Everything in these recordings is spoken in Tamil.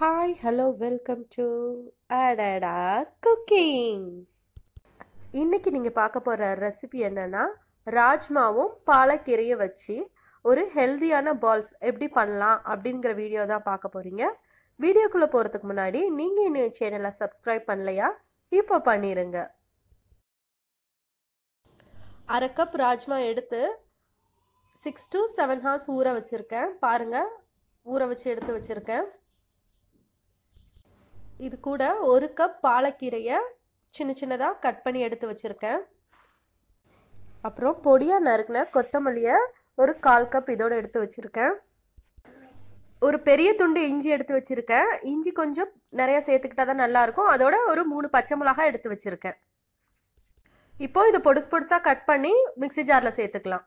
ஹாய் ஹலோ வெல்கம் டு அடடா குக்கிங் இன்றைக்கி நீங்கள் பார்க்க போகிற ரெசிபி என்னென்னா ராஜ்மாவும் பாலக்கீரையை வச்சு ஒரு ஹெல்தியான பால்ஸ் எப்படி பண்ணலாம் அப்படிங்கிற வீடியோ தான் பார்க்க போகிறீங்க வீடியோக்குள்ளே போகிறதுக்கு முன்னாடி நீங்கள் இன்னும் சேனலை சப்ஸ்கிரைப் பண்ணலையா இப்போ பண்ணிடுங்க அரை கப் ராஜ்மா எடுத்து சிக்ஸ் டு செவன் ஹார்ஸ் ஊற வச்சுருக்கேன் பாருங்கள் ஊற வச்சு எடுத்து வச்சுருக்கேன் இது கூட ஒரு கப் பாலக்கீரையை சின்ன சின்னதாக கட் பண்ணி எடுத்து வச்சுருக்கேன் அப்புறம் பொடியாக நறுக்கின கொத்தமல்லியை ஒரு கால் கப் இதோடு எடுத்து வச்சுருக்கேன் ஒரு பெரிய துண்டு இஞ்சி எடுத்து வச்சுருக்கேன் இஞ்சி கொஞ்சம் நிறையா சேர்த்துக்கிட்டா தான் நல்லாயிருக்கும் அதோட ஒரு மூணு பச்சை மிளகாய் எடுத்து வச்சுருக்கேன் இப்போ இதை பொடுசு பொடுசாக கட் பண்ணி மிக்சி ஜாரில் சேர்த்துக்கலாம்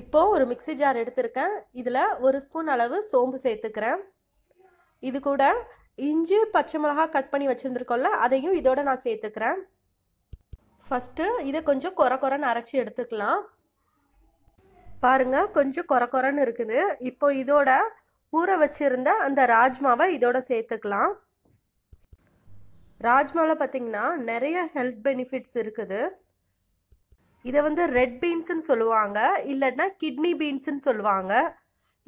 இப்போ ஒரு மிக்சி ஜார் எடுத்திருக்கேன் இதில் ஒரு ஸ்பூன் அளவு சோம்பு சேர்த்துக்கிறேன் இது கூட இஞ்சி பச்சை மிளகா கட் பண்ணி வச்சுருந்துருக்கோம்ல அதையும் இதோட நான் சேர்த்துக்கிறேன் ஃபஸ்ட்டு இதை கொஞ்சம் குறை குறைன்னு அரைச்சி எடுத்துக்கலாம் பாருங்க கொஞ்சம் குறை குறைன்னு இருக்குது இப்போ இதோட ஊற வச்சுருந்த அந்த ராஜ்மாவை இதோட சேர்த்துக்கலாம் ராஜ்மாவில் பார்த்திங்கன்னா நிறைய ஹெல்த் பெனிஃபிட்ஸ் இருக்குது இதை வந்து ரெட் பீன்ஸுன்னு சொல்லுவாங்க இல்லைன்னா கிட்னி பீன்ஸுன்னு சொல்லுவாங்க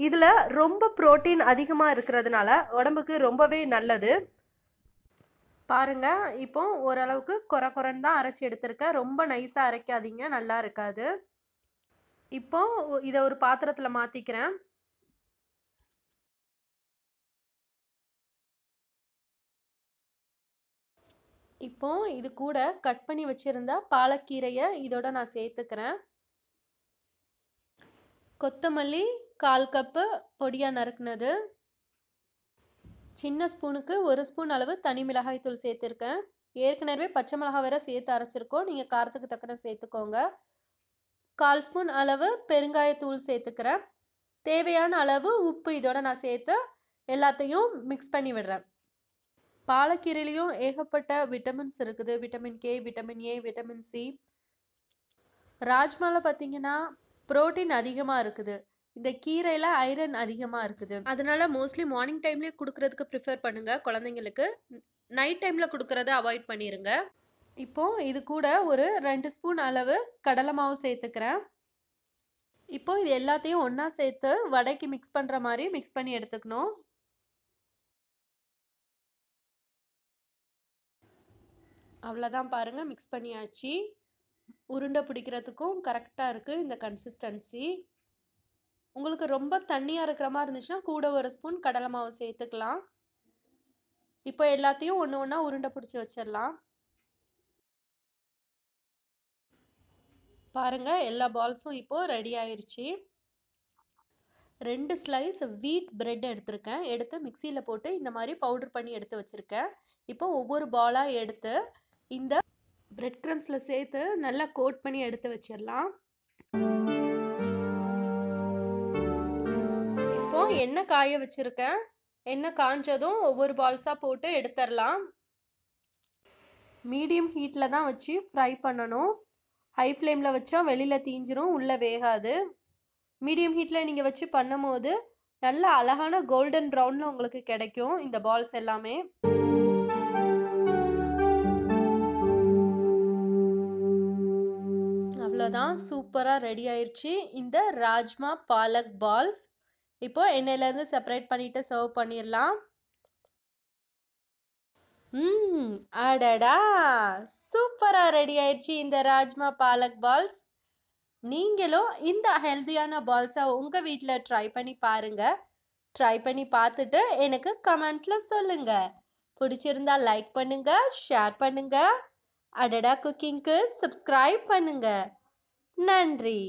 இதில் ரொம்ப ப்ரோட்டீன் அதிகமாக இருக்கிறதுனால உடம்புக்கு ரொம்பவே நல்லது பாருங்க இப்போ ஓரளவுக்கு குறை குறைன்னு தான் அரைச்சி எடுத்திருக்கேன் ரொம்ப நைஸாக அரைக்காதீங்க நல்லா இருக்காது இப்போ இதை ஒரு பாத்திரத்தில் மாற்றிக்கிறேன் இப்போ இது கூட கட் பண்ணி வச்சிருந்த பாலக்கீரையை இதோட நான் சேர்த்துக்கிறேன் கொத்தமல்லி கால் கப்பு பொடியாக நறுக்குனது சின்ன ஸ்பூனுக்கு ஒரு ஸ்பூன் அளவு தனி மிளகாய் தூள் சேர்த்துருக்கேன் ஏற்கனவே பச்சை மிளகாய் வேற சேர்த்து அரைச்சிருக்கோம் நீங்கள் காரத்துக்கு தக்கன சேர்த்துக்கோங்க கால் ஸ்பூன் அளவு பெருங்காயத்தூள் சேர்த்துக்கிறேன் தேவையான அளவு உப்பு இதோட நான் சேர்த்து எல்லாத்தையும் மிக்ஸ் பண்ணி விடுறேன் பாலக்கீரையிலையும் ஏகப்பட்ட விட்டமின்ஸ் இருக்குது vitamin K vitamin A vitamin C ராஜ்மாவில் பார்த்தீங்கன்னா புரோட்டீன் அதிகமாக இருக்குது இந்த கீரையில ஐரன் அதிகமா இருக்குது அதனால மோஸ்ட்லி மார்னிங் டைம்லயே கொடுக்கறதுக்கு ப்ரிஃபர் பண்ணுங்க குழந்தைங்களுக்கு நைட் டைம்ல கொடுக்கறத அவாய்ட் பண்ணிருங்க இப்போ இது கூட ஒரு ரெண்டு ஸ்பூன் அளவு கடலை மாவு சேர்த்துக்கிறேன் இப்போ இது எல்லாத்தையும் ஒன்றா சேர்த்து வடைக்கு மிக்ஸ் பண்ணுற மாதிரி மிக்ஸ் பண்ணி எடுத்துக்கணும் அவ்வளோதான் பாருங்கள் மிக்ஸ் பண்ணியாச்சு உருண்டை பிடிக்கிறதுக்கும் கரெக்டாக இருக்குது இந்த கன்சிஸ்டன்சி உங்களுக்கு ரொம்ப தண்ணியாக இருக்கிற மாதிரி இருந்துச்சுன்னா கூட ஒரு ஸ்பூன் கடலை மாவு சேர்த்துக்கலாம் இப்போ எல்லாத்தையும் ஒன்று ஒன்றா உருண்டை பிடிச்சி வச்சிடலாம் பாருங்க எல்லா பால்ஸும் இப்போ ரெடி ஆயிடுச்சு ரெண்டு ஸ்லைஸ் வீட் பிரெட் எடுத்திருக்கேன் எடுத்து மிக்சியில் போட்டு இந்த மாதிரி பவுடர் பண்ணி எடுத்து வச்சுருக்கேன் இப்போ ஒவ்வொரு பாலாக எடுத்து இந்த பிரெட் க்ரம்ஸில் சேர்த்து நல்லா கோட் பண்ணி எடுத்து வச்சிடலாம் எண்ணெய் காய வச்சிருக்கேன் எண்ணெய் காஞ்சதும் ஒவ்வொரு பால்ஸாக போட்டு எடுத்துடலாம் மீடியம் ஹீட்டில் தான் வச்சு ஃப்ரை பண்ணணும் ஹை ஃப்ளேமில் வச்சா வெளியில் தீஞ்சிரும் உள்ளே வேகாது மீடியம் ஹீட்டில் நீங்கள் வச்சு பண்ணும் போது நல்ல அழகான கோல்டன் ப்ரௌனில் உங்களுக்கு கிடைக்கும் இந்த பால்ஸ் எல்லாமே அவ்வளோதான் சூப்பராக ரெடி ஆயிடுச்சு இந்த ராஜ்மா பாலக் பால்ஸ் இப்போது எண்ணெயிலேருந்து செப்பரேட் பண்ணிவிட்டு சர்வ் பண்ணிடலாம் ம் அடடா சூப்பராக ரெடி ஆயிடுச்சு இந்த ராஜ்மா பாலக் பால்ஸ் நீங்களும் இந்த ஹெல்த்தியான பால்ஸை உங்கள் வீட்டில் ட்ரை பண்ணி பாருங்கள் ட்ரை பண்ணி பார்த்துட்டு எனக்கு கமெண்ட்ஸில் சொல்லுங்கள் பிடிச்சிருந்தா லைக் பண்ணுங்க ஷேர் பண்ணுங்க அடடா குக்கிங்க்கு சப்ஸ்கிரைப் பண்ணுங்க நன்றி